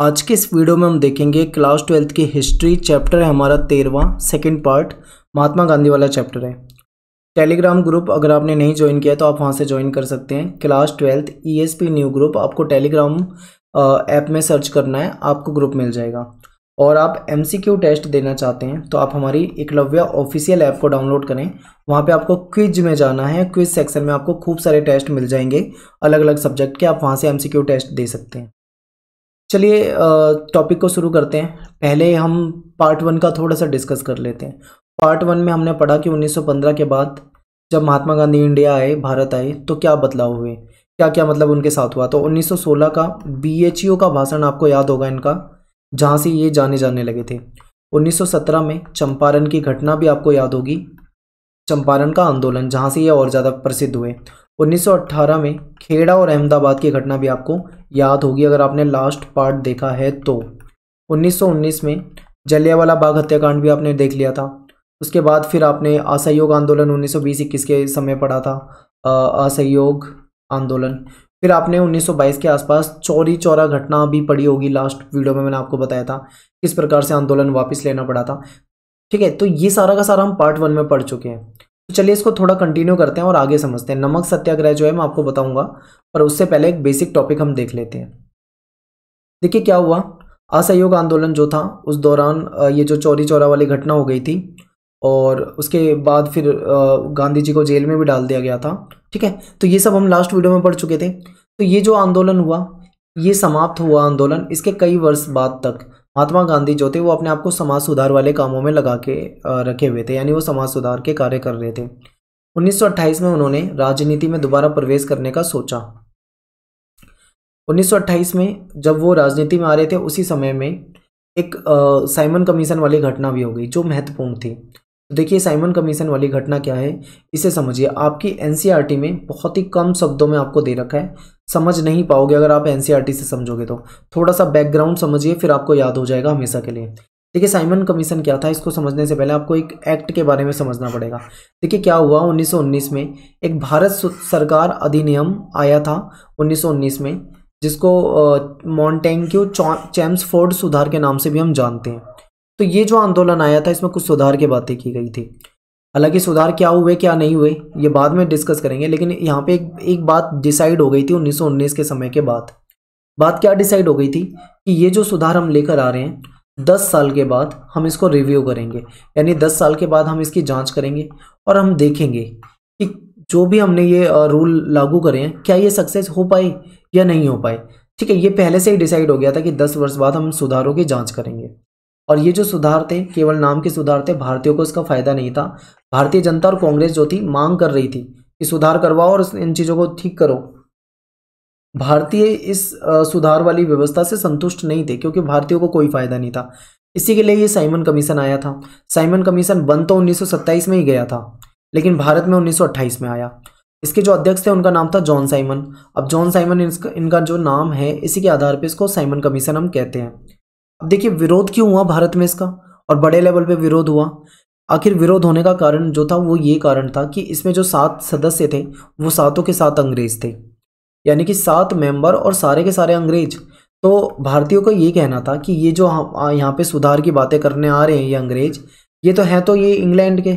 आज के इस वीडियो में हम देखेंगे क्लास ट्वेल्थ की हिस्ट्री चैप्टर है हमारा तेरवा सेकंड पार्ट महात्मा गांधी वाला चैप्टर है टेलीग्राम ग्रुप अगर आपने नहीं ज्वाइन किया तो आप वहां से ज्वाइन कर सकते हैं class twelfth ESP new group आपको टेलीग्राम ऐप में सर्च करना है आपको ग्रुप मिल जाएगा और आप एम टेस्ट देना चाहते हैं तो आप हमारी एकलव्य ऑफिशियल ऐप को डाउनलोड करें वहाँ पे आपको क्विज में जाना है क्विज सेक्शन में आपको खूब सारे टेस्ट मिल जाएंगे अलग अलग सब्जेक्ट के आप वहाँ से एम टेस्ट दे सकते हैं चलिए टॉपिक को शुरू करते हैं पहले हम पार्ट वन का थोड़ा सा डिस्कस कर लेते हैं पार्ट वन में हमने पढ़ा कि 1915 के बाद जब महात्मा गांधी इंडिया आए भारत आए तो क्या बदलाव हुए क्या क्या मतलब उनके साथ हुआ तो 1916 का बी e का भाषण आपको याद होगा इनका जहाँ से ये जाने जाने लगे थे 1917 में चंपारण की घटना भी आपको याद होगी चंपारण का आंदोलन जहाँ से ये और ज़्यादा प्रसिद्ध हुए 1918 में खेड़ा और अहमदाबाद की घटना भी आपको याद होगी अगर आपने लास्ट पार्ट देखा है तो 1919 में जलियावाला बाग हत्याकांड भी आपने देख लिया था उसके बाद फिर आपने असहयोग आंदोलन उन्नीस सौ के समय पढ़ा था असहयोग आंदोलन फिर आपने 1922 के आसपास चोरी चौरा घटना भी पड़ी होगी लास्ट वीडियो में मैंने आपको बताया था किस प्रकार से आंदोलन वापस लेना पड़ा था ठीक है तो ये सारा का सारा हम पार्ट वन में पढ़ चुके हैं तो चलिए इसको थोड़ा कंटिन्यू करते हैं और आगे समझते हैं नमक सत्याग्रह जो है मैं आपको बताऊंगा पर उससे पहले एक बेसिक टॉपिक हम देख लेते हैं देखिए क्या हुआ असहयोग आंदोलन जो था उस दौरान ये जो चोरी चौरा वाली घटना हो गई थी और उसके बाद फिर गांधी जी को जेल में भी डाल दिया गया था ठीक है तो ये सब हम लास्ट वीडियो में पढ़ चुके थे तो ये जो आंदोलन हुआ ये समाप्त हुआ आंदोलन इसके कई वर्ष बाद तक महात्मा गांधी जो थे वो अपने आप को समाज सुधार वाले कामों में लगा के रखे हुए थे यानी वो समाज सुधार के कार्य कर रहे थे 1928 में उन्होंने राजनीति में दोबारा प्रवेश करने का सोचा 1928 में जब वो राजनीति में आ रहे थे उसी समय में एक साइमन कमीशन वाली घटना भी हो गई जो महत्वपूर्ण थी देखिए साइमन कमीशन वाली घटना क्या है इसे समझिए आपकी एन e में बहुत ही कम शब्दों में आपको दे रखा है समझ नहीं पाओगे अगर आप एन e से समझोगे तो थोड़ा सा बैकग्राउंड समझिए फिर आपको याद हो जाएगा हमेशा के लिए देखिए साइमन कमीशन क्या था इसको समझने से पहले आपको एक एक्ट के बारे में समझना पड़ेगा देखिए क्या हुआ 1919 में एक भारत सरकार अधिनियम आया था 1919 में जिसको मॉन्टेंक्यू चैम्सफोर्ड सुधार के नाम से भी हम जानते हैं तो ये जो आंदोलन आया था इसमें कुछ सुधार की बातें की गई थी हालांकि सुधार क्या हुए क्या नहीं हुए ये बाद में डिस्कस करेंगे लेकिन यहाँ पे एक एक बात डिसाइड हो गई थी 1919 के समय के बाद बात क्या डिसाइड हो गई थी कि ये जो सुधार हम लेकर आ रहे हैं दस साल के बाद हम इसको रिव्यू करेंगे यानी दस साल के बाद हम इसकी जांच करेंगे और हम देखेंगे कि जो भी हमने ये रूल लागू करे हैं क्या ये सक्सेस हो पाए या नहीं हो पाए ठीक है ये पहले से ही डिसाइड हो गया था कि दस वर्ष बाद हम सुधारों की जाँच करेंगे और ये जो सुधार थे केवल नाम के सुधार थे भारतीयों को इसका फायदा नहीं था भारतीय जनता और कांग्रेस जो थी मांग कर रही थी कि सुधार करवाओ और इन चीज़ों को ठीक करो भारतीय इस सुधार वाली व्यवस्था से संतुष्ट नहीं थे क्योंकि भारतीयों को कोई फायदा नहीं था इसी के लिए ये साइमन कमीशन आया था साइमन कमीशन बन तो उन्नीस में ही गया था लेकिन भारत में उन्नीस में आया इसके जो अध्यक्ष थे उनका नाम था जॉन साइमन अब जॉन साइमन इनका जो नाम है इसी के आधार पर इसको साइमन कमीशन हम कहते हैं अब देखिए विरोध क्यों हुआ भारत में इसका और बड़े लेवल पे विरोध हुआ आखिर विरोध होने का कारण जो था वो ये कारण था कि इसमें जो सात सदस्य थे वो सातों के सात अंग्रेज थे यानी कि सात मेंबर और सारे के सारे अंग्रेज तो भारतीयों का ये कहना था कि ये जो यहाँ पे सुधार की बातें करने आ रहे हैं ये अंग्रेज ये तो हैं तो ये इंग्लैंड के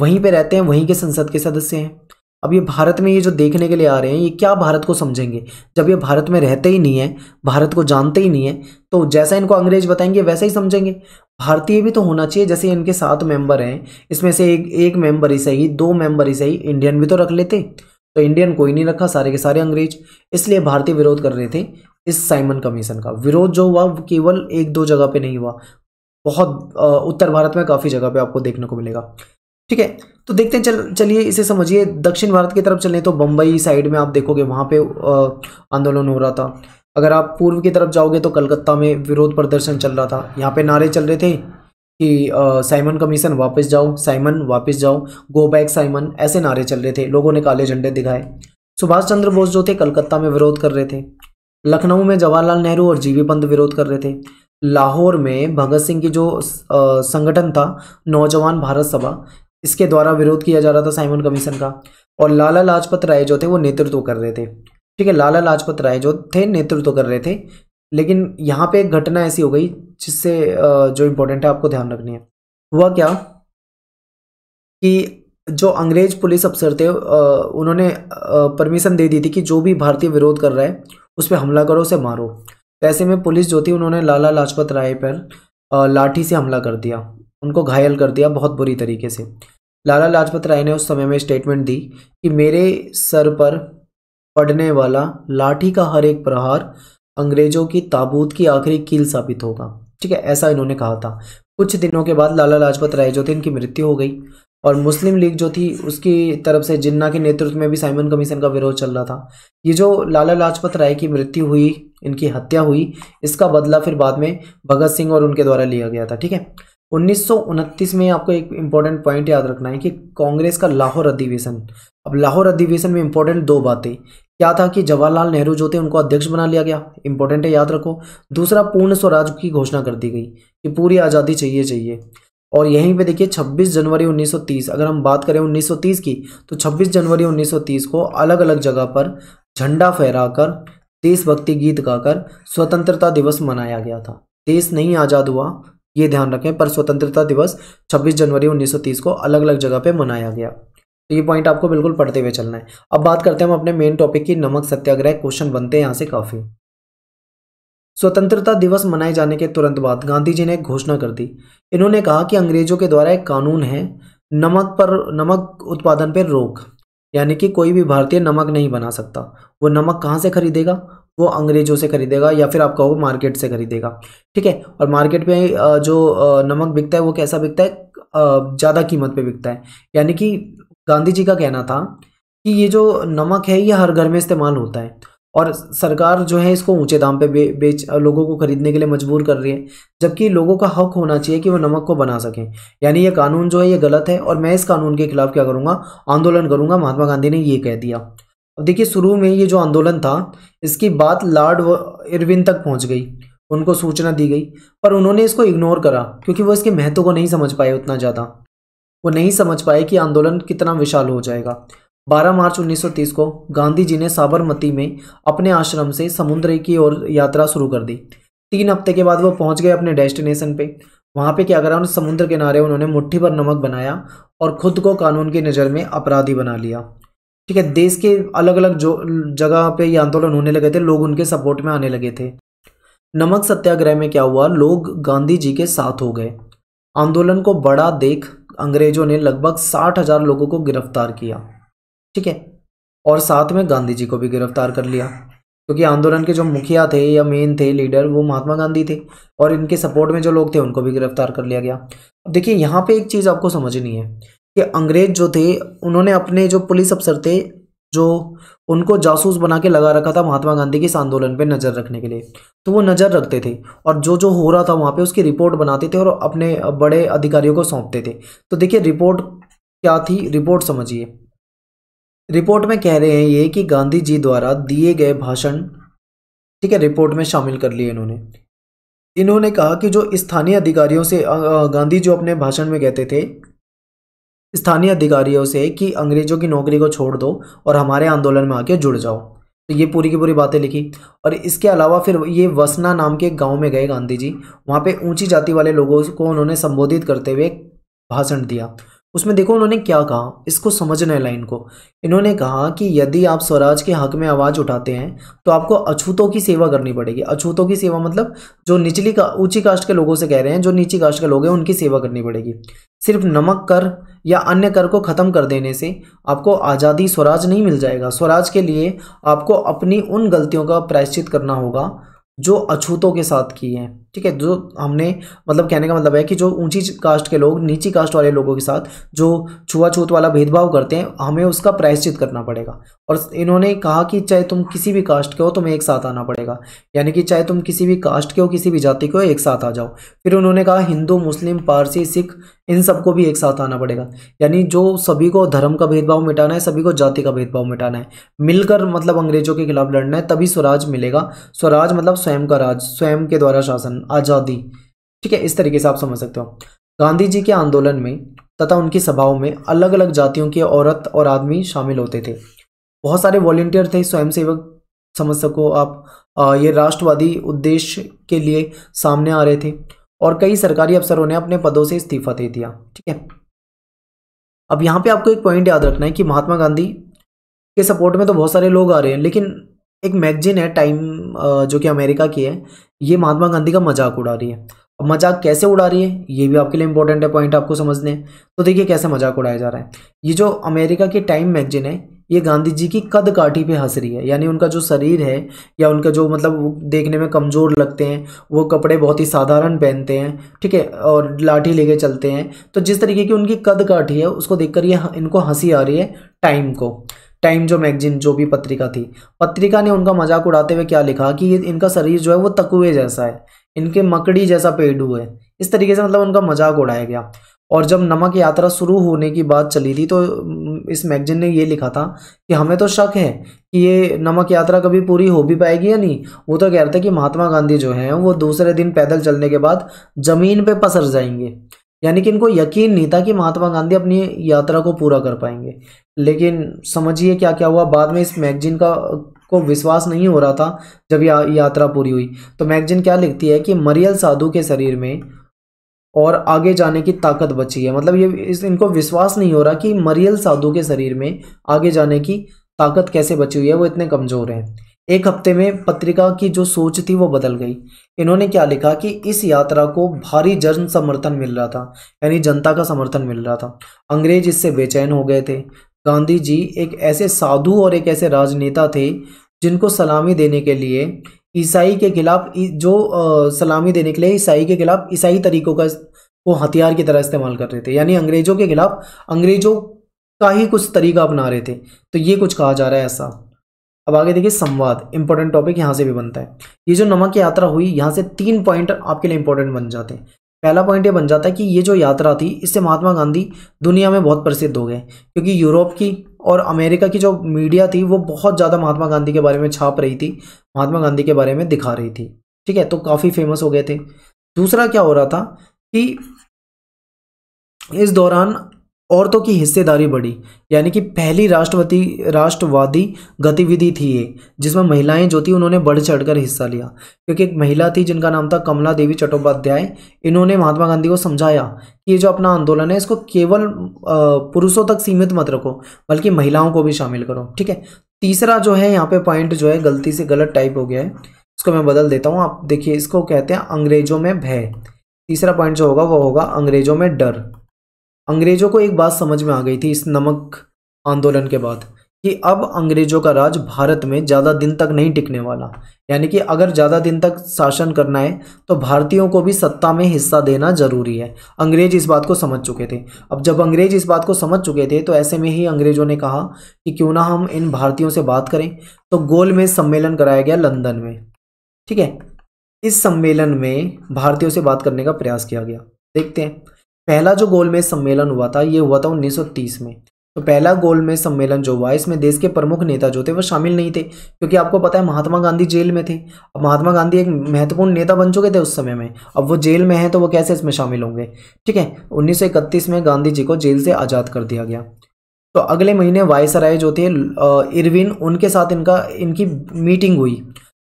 वहीं पे रहते हैं वहीं के संसद के सदस्य हैं अब ये भारत में ये जो देखने के लिए आ रहे हैं ये क्या भारत को समझेंगे जब ये भारत में रहते ही नहीं है भारत को जानते ही नहीं है तो जैसा इनको अंग्रेज बताएंगे वैसा ही समझेंगे भारतीय भी तो होना चाहिए जैसे इनके सात मेंबर हैं इसमें से एक एक मेंबर ही सही दो मेंबर ही सही इंडियन भी तो रख लेते तो इंडियन कोई नहीं रखा सारे के सारे अंग्रेज इसलिए भारतीय विरोध कर रहे थे इस साइमन कमीशन का विरोध जो हुआ केवल एक दो जगह पर नहीं हुआ बहुत उत्तर भारत में काफ़ी जगह पर आपको देखने को मिलेगा ठीक है तो देखते हैं चल चलिए इसे समझिए दक्षिण भारत की तरफ चलें तो बम्बई साइड में आप देखोगे वहाँ पे आंदोलन हो रहा था अगर आप पूर्व की तरफ जाओगे तो कलकत्ता में विरोध प्रदर्शन चल रहा था यहाँ पे नारे चल रहे थे कि साइमन कमीशन वापस जाओ साइमन वापस जाओ गो बैक साइमन ऐसे नारे चल रहे थे लोगों ने काले झंडे दिखाए सुभाष चंद्र बोस जो थे कलकत्ता में विरोध कर रहे थे लखनऊ में जवाहरलाल नेहरू और जीवी पंत विरोध कर रहे थे लाहौर में भगत सिंह की जो संगठन था नौजवान भारत सभा इसके द्वारा विरोध किया जा रहा था साइमन कमीशन का और लाला लाजपत राय जो थे वो नेतृत्व कर रहे थे ठीक है लाला लाजपत राय जो थे नेतृत्व कर रहे थे लेकिन यहाँ पे एक घटना ऐसी हो गई जिससे जो इम्पोर्टेंट है आपको ध्यान रखनी है हुआ क्या कि जो अंग्रेज पुलिस अफसर थे उन्होंने परमिशन दे दी थी कि जो भी भारतीय विरोध कर रहा है उस पर हमला करो उसे मारो ऐसे में पुलिस जो थी उन्होंने लाला लाजपत राय पर लाठी से हमला कर दिया उनको घायल कर दिया बहुत बुरी तरीके से लाला लाजपत राय ने उस समय में स्टेटमेंट दी कि मेरे सर पर पड़ने वाला लाठी का हर एक प्रहार अंग्रेजों की ताबूत की आखिरी कील साबित होगा ठीक है ऐसा इन्होंने कहा था कुछ दिनों के बाद लाला लाजपत राय जो थे इनकी मृत्यु हो गई और मुस्लिम लीग जो थी उसकी तरफ से जिन्ना के नेतृत्व में भी साइमन कमीशन का विरोध चल रहा था ये जो लाला लाजपत राय की मृत्यु हुई इनकी हत्या हुई इसका बदला फिर बाद में भगत सिंह और उनके द्वारा लिया गया था ठीक है 1929 में आपको एक इम्पॉर्टेंट पॉइंट याद रखना है कि कांग्रेस का लाहौर अधिवेशन अब लाहौर अधिवेशन में इम्पोर्टेंट दो बातें क्या था कि जवाहरलाल नेहरू जो थे उनको अध्यक्ष बना लिया गया इम्पोर्टेंट है याद रखो दूसरा पूर्ण स्वराज की घोषणा कर दी गई कि पूरी आज़ादी चाहिए चाहिए और यहीं पे देखिए 26 जनवरी 1930 अगर हम बात करें 1930 की तो 26 जनवरी 1930 को अलग अलग जगह पर झंडा फहराकर देशभक्ति गीत गाकर स्वतंत्रता दिवस मनाया गया था देश नहीं आज़ाद हुआ ये ध्यान रखें पर स्वतंत्रता दिवस 26 जनवरी 1930 को अलग अलग जगह पे मनाया गया तो ये पॉइंट आपको बिल्कुल पढ़ते हुए चलना है अब बात करते हैं हम अपने मेन टॉपिक की नमक सत्याग्रह क्वेश्चन बनते हैं यहाँ से काफ़ी स्वतंत्रता दिवस मनाए जाने के तुरंत बाद गांधी जी ने एक घोषणा कर दी इन्होंने कहा कि अंग्रेजों के द्वारा एक कानून है नमक पर नमक उत्पादन पर रोक यानी कि कोई भी भारतीय नमक नहीं बना सकता वो नमक कहाँ से खरीदेगा वो अंग्रेज़ों से खरीदेगा या फिर आपका वो मार्केट से खरीदेगा ठीक है और मार्केट में जो नमक बिकता है वो कैसा बिकता है ज़्यादा कीमत पे बिकता है यानी कि गांधी जी का कहना था कि ये जो नमक है ये हर घर में इस्तेमाल होता है और सरकार जो है इसको ऊंचे दाम पे बे, बेच लोगों को खरीदने के लिए मजबूर कर रही है जबकि लोगों का हक होना चाहिए कि वो नमक को बना सकें यानी ये कानून जो है ये गलत है और मैं इस कानून के खिलाफ क्या करूँगा आंदोलन करूँगा महात्मा गांधी ने ये कह दिया अब देखिए शुरू में ये जो आंदोलन था इसकी बात लॉर्ड इरविन तक पहुंच गई उनको सूचना दी गई पर उन्होंने इसको इग्नोर करा क्योंकि वो इसके महत्व को नहीं समझ पाए उतना ज़्यादा वो नहीं समझ पाए कि आंदोलन कितना विशाल हो जाएगा 12 मार्च 1930 को गांधी जी ने साबरमती में अपने आश्रम से समुद्र की ओर यात्रा शुरू कर दी तीन हफ्ते के बाद वो पहुंच गए अपने डेस्टिनेशन पे वहाँ पे क्या करा उन्होंने समुद्र किनारे उन्होंने मुट्ठी पर नमक बनाया और खुद को कानून की नज़र में अपराधी बना लिया ठीक है देश के अलग अलग जो जगह पे ये आंदोलन होने लगे थे लोग उनके सपोर्ट में आने लगे थे नमक सत्याग्रह में क्या हुआ लोग गांधी जी के साथ हो गए आंदोलन को बड़ा देख अंग्रेजों ने लगभग साठ हजार लोगों को गिरफ्तार किया ठीक है और साथ में गांधी जी को भी गिरफ्तार कर लिया क्योंकि आंदोलन के जो मुखिया थे या मेन थे लीडर वो महात्मा गांधी थे और इनके सपोर्ट में जो लोग थे उनको भी गिरफ्तार कर लिया गया देखिए यहाँ पे एक चीज़ आपको समझनी है कि अंग्रेज़ जो थे उन्होंने अपने जो पुलिस अफसर थे जो उनको जासूस बना के लगा रखा था महात्मा गांधी के इस आंदोलन पर नज़र रखने के लिए तो वो नज़र रखते थे और जो जो हो रहा था वहाँ पे उसकी रिपोर्ट बनाते थे और अपने बड़े अधिकारियों को सौंपते थे तो देखिए रिपोर्ट क्या थी रिपोर्ट समझिए रिपोर्ट में कह रहे हैं ये कि गांधी जी द्वारा दिए गए भाषण ठीक है रिपोर्ट में शामिल कर लिए इन्होंने इन्होंने कहा कि जो स्थानीय अधिकारियों से गांधी जो अपने भाषण में कहते थे स्थानीय अधिकारियों से कि अंग्रेजों की नौकरी को छोड़ दो और हमारे आंदोलन में आके जुड़ जाओ तो ये पूरी की पूरी बातें लिखी और इसके अलावा फिर ये वसना नाम के गांव में गए गांधी जी वहाँ पे ऊंची जाति वाले लोगों को उन्होंने संबोधित करते हुए भाषण दिया उसमें देखो उन्होंने क्या कहा इसको समझना है लाइन को इन्होंने कहा कि यदि आप स्वराज के हक में आवाज़ उठाते हैं तो आपको अछूतों की सेवा करनी पड़ेगी अछूतों की सेवा मतलब जो निचली का ऊंची कास्ट के लोगों से कह रहे हैं जो नीची कास्ट के लोग हैं उनकी सेवा करनी पड़ेगी सिर्फ नमक कर या अन्य कर को ख़त्म कर देने से आपको आज़ादी स्वराज नहीं मिल जाएगा स्वराज के लिए आपको अपनी उन गलतियों का प्रायश्चित करना होगा जो अछूतों के साथ की हैं ठीक है जो हमने मतलब कहने का मतलब है कि जो ऊंची कास्ट के लोग नीची कास्ट वाले लोगों के साथ जो छुआछूत वाला भेदभाव करते हैं हमें उसका प्रायश्चित करना पड़ेगा और इन्होंने कहा कि चाहे तुम किसी भी कास्ट के हो तुम्हें एक साथ आना पड़ेगा यानी कि चाहे तुम किसी भी कास्ट के हो किसी भी जाति के हो एक साथ आ जाओ फिर उन्होंने कहा हिंदू मुस्लिम पारसी सिख इन सबको भी एक साथ आना पड़ेगा यानी जो सभी को धर्म का भेदभाव मिटाना है सभी को जाति का भेदभाव मिटाना है मिलकर मतलब अंग्रेजों के खिलाफ लड़ना है तभी स्वराज मिलेगा स्वराज मतलब स्वयं का राज स्वयं के द्वारा शासन आज़ादी ठीक है इस तरीके से आप समझ सकते हो गांधी जी के आंदोलन में तथा उनकी सभाओं में अलग अलग जातियों के औरत और आदमी शामिल होते थे बहुत सारे वॉलेंटियर थे स्वयंसेवक समझ सको आप आ, ये राष्ट्रवादी उद्देश्य के लिए सामने आ रहे थे और कई सरकारी अफसरों ने अपने पदों से इस्तीफा दे दिया ठीक है अब यहाँ पे आपको एक पॉइंट याद रखना है कि महात्मा गांधी के सपोर्ट में तो बहुत सारे लोग आ रहे हैं लेकिन एक मैगजीन है टाइम जो कि अमेरिका की है ये महात्मा गांधी का मजाक उड़ा रही है अब मजाक कैसे उड़ा रही है ये भी आपके लिए इंपॉर्टेंट है पॉइंट आपको समझने तो देखिए कैसे मजाक उड़ाया जा रहा है ये जो अमेरिका की टाइम मैगजीन है ये गांधी जी की कद काठी पे हंस रही है यानी उनका जो शरीर है या उनका जो मतलब देखने में कमज़ोर लगते हैं वो कपड़े बहुत ही साधारण पहनते हैं ठीक है और लाठी लेके चलते हैं तो जिस तरीके की उनकी कद काठी है उसको देखकर ये इनको हंसी आ रही है टाइम को टाइम जो मैगजीन जो भी पत्रिका थी पत्रिका ने उनका मजाक उड़ाते हुए क्या लिखा कि ये इनका शरीर जो है वो तकुए जैसा है इनके मकड़ी जैसा पेडू है इस तरीके से मतलब उनका मजाक उड़ाया गया और जब नमक यात्रा शुरू होने की बात चली थी तो इस मैगजीन ने ये लिखा था कि हमें तो शक है कि ये नमक यात्रा कभी पूरी हो भी पाएगी या नहीं वो तो कह रहे थे कि महात्मा गांधी जो हैं वो दूसरे दिन पैदल चलने के बाद ज़मीन पे पसर जाएंगे यानी कि इनको यकीन नहीं था कि महात्मा गांधी अपनी यात्रा को पूरा कर पाएंगे लेकिन समझिए क्या क्या हुआ बाद में इस मैगजीन का को विश्वास नहीं हो रहा था जब या, यात्रा पूरी हुई तो मैगजीन क्या लिखती है कि मरियल साधु के शरीर में और आगे जाने की ताकत बची है मतलब ये इस इनको विश्वास नहीं हो रहा कि मरियल साधु के शरीर में आगे जाने की ताकत कैसे बची हुई है वो इतने कमज़ोर हैं एक हफ्ते में पत्रिका की जो सोच थी वो बदल गई इन्होंने क्या लिखा कि इस यात्रा को भारी जन समर्थन मिल रहा था यानी जनता का समर्थन मिल रहा था अंग्रेज इससे बेचैन हो गए थे गांधी जी एक ऐसे साधु और एक ऐसे राजनेता थे जिनको सलामी देने के लिए ईसाई के खिलाफ जो सलामी देने के लिए ईसाई के खिलाफ ईसाई तरीकों का वो हथियार की तरह इस्तेमाल कर रहे थे यानी अंग्रेजों के खिलाफ अंग्रेजों का ही कुछ तरीका अपना रहे थे तो ये कुछ कहा जा रहा है ऐसा अब आगे देखिए संवाद इंपॉर्टेंट टॉपिक यहाँ से भी बनता है ये जो नमक यात्रा हुई यहाँ से तीन पॉइंट आपके लिए इंपॉर्टेंट बन जाते हैं पहला पॉइंट ये बन जाता है कि ये जो यात्रा थी इससे महात्मा गांधी दुनिया में बहुत प्रसिद्ध हो गए क्योंकि यूरोप की और अमेरिका की जो मीडिया थी वो बहुत ज़्यादा महात्मा गांधी के बारे में छाप रही थी महात्मा गांधी के बारे में दिखा रही थी ठीक है तो काफ़ी फेमस हो गए थे दूसरा क्या हो रहा था कि इस दौरान औरतों की हिस्सेदारी बढ़ी यानी कि पहली राष्ट्रपति राष्ट्रवादी गतिविधि थी ये जिसमें महिलाएं जो थी उन्होंने बढ़ चढ़कर हिस्सा लिया क्योंकि एक महिला थी जिनका नाम था कमला देवी चट्टोपाध्याय इन्होंने महात्मा गांधी को समझाया कि ये जो अपना आंदोलन है इसको केवल पुरुषों तक सीमित मत रखो बल्कि महिलाओं को भी शामिल करो ठीक है तीसरा जो है यहाँ पे पॉइंट जो है गलती से गलत टाइप हो गया है इसको मैं बदल देता हूँ आप देखिए इसको कहते हैं अंग्रेजों में भय तीसरा पॉइंट जो होगा वो होगा अंग्रेजों में डर अंग्रेज़ों को एक बात समझ में आ गई थी इस नमक आंदोलन के बाद कि अब अंग्रेज़ों का राज भारत में ज़्यादा दिन तक नहीं टिकने वाला यानी कि अगर ज़्यादा दिन तक शासन करना है तो भारतीयों को भी सत्ता में हिस्सा देना ज़रूरी है अंग्रेज़ इस बात को समझ चुके थे अब जब अंग्रेज़ इस बात को समझ चुके थे तो ऐसे में ही अंग्रेज़ों ने कहा कि क्यों ना हम इन भारतीयों से बात करें तो गोल में सम्मेलन कराया गया लंदन में ठीक है इस सम्मेलन में भारतीयों से बात करने का प्रयास किया गया देखते हैं पहला जो गोलमेज सम्मेलन हुआ था ये हुआ था 1930 में तो पहला गोलमेज सम्मेलन जो हुआ इसमें देश के प्रमुख नेता जो थे वो शामिल नहीं थे क्योंकि आपको पता है महात्मा गांधी जेल में थे अब महात्मा गांधी एक महत्वपूर्ण नेता बन चुके थे उस समय में अब वो जेल में हैं तो वो कैसे इसमें शामिल होंगे ठीक है 1931 में गांधी जी को जेल से आज़ाद कर दिया गया तो अगले महीने वायसराय जो थे इरविन उनके साथ इनका इनकी मीटिंग हुई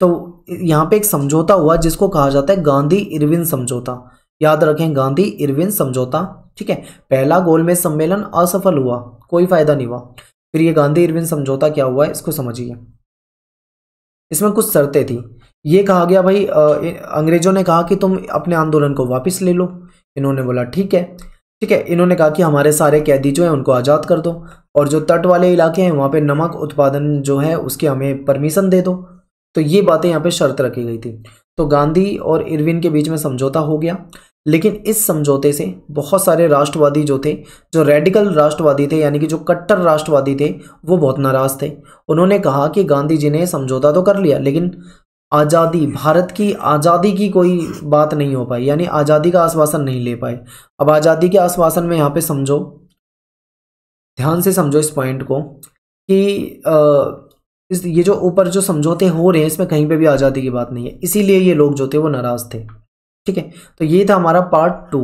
तो यहाँ पे एक समझौता हुआ जिसको कहा जाता है गांधी इरविन समझौता याद रखें गांधी इरविन समझौता ठीक है पहला गोलमेज सम्मेलन असफल हुआ कोई फायदा नहीं हुआ फिर ये गांधी इरविन समझौता क्या हुआ है इसको समझिए इसमें कुछ शर्तें थी ये कहा गया भाई अंग्रेजों ने कहा कि तुम अपने आंदोलन को वापस ले लो इन्होंने बोला ठीक है ठीक है इन्होंने कहा कि हमारे सारे कैदी जो हैं उनको आज़ाद कर दो और जो तट वाले इलाके हैं वहाँ पे नमक उत्पादन जो है उसके हमें परमिशन दे दो तो ये बातें यहाँ पे शर्त रखी गई थी तो गांधी और इरविन के बीच में समझौता हो गया लेकिन इस समझौते से बहुत सारे राष्ट्रवादी जो थे जो रेडिकल राष्ट्रवादी थे यानी कि जो कट्टर राष्ट्रवादी थे वो बहुत नाराज़ थे उन्होंने कहा कि गांधी जी ने समझौता तो कर लिया लेकिन आज़ादी भारत की आज़ादी की कोई बात नहीं हो पाई यानी आज़ादी का आश्वासन नहीं ले पाए अब आज़ादी के आश्वासन में यहाँ पे समझो ध्यान से समझो इस पॉइंट को कि आ, इस ये जो ऊपर जो समझौते हो रहे हैं इसमें कहीं पे भी आज़ादी की बात नहीं है इसीलिए ये लोग जो थे वो नाराज़ थे ठीक है तो ये था हमारा पार्ट टू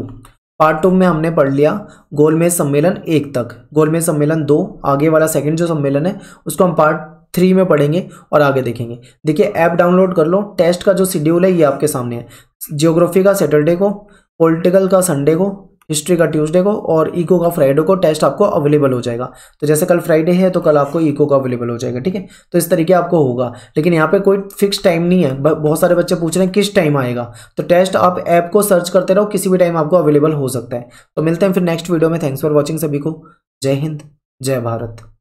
पार्ट टू में हमने पढ़ लिया गोलमेज सम्मेलन एक तक गोलमेज सम्मेलन दो आगे वाला सेकंड जो सम्मेलन है उसको हम पार्ट थ्री में पढ़ेंगे और आगे देखेंगे देखिए ऐप डाउनलोड कर लो टेस्ट का जो शेड्यूल है ये आपके सामने है जियोग्राफी का सैटरडे को पॉलिटिकल का संडे को हिस्ट्री का ट्यूसडे को और इको का फ्राइडे को टेस्ट आपको अवेलेबल हो जाएगा तो जैसे कल फ्राइडे है तो कल आपको इको का अवेलेबल हो जाएगा ठीक है तो इस तरीके आपको होगा लेकिन यहाँ पे कोई फिक्स टाइम नहीं है बहुत सारे बच्चे पूछ रहे हैं किस टाइम आएगा तो टेस्ट आप ऐप को सर्च करते रहो किसी भी टाइम आपको अवेलेबल हो सकता है तो मिलते हैं फिर नेक्स्ट वीडियो में थैंक्स फॉर वॉचिंग सभी को जय हिंद जय भारत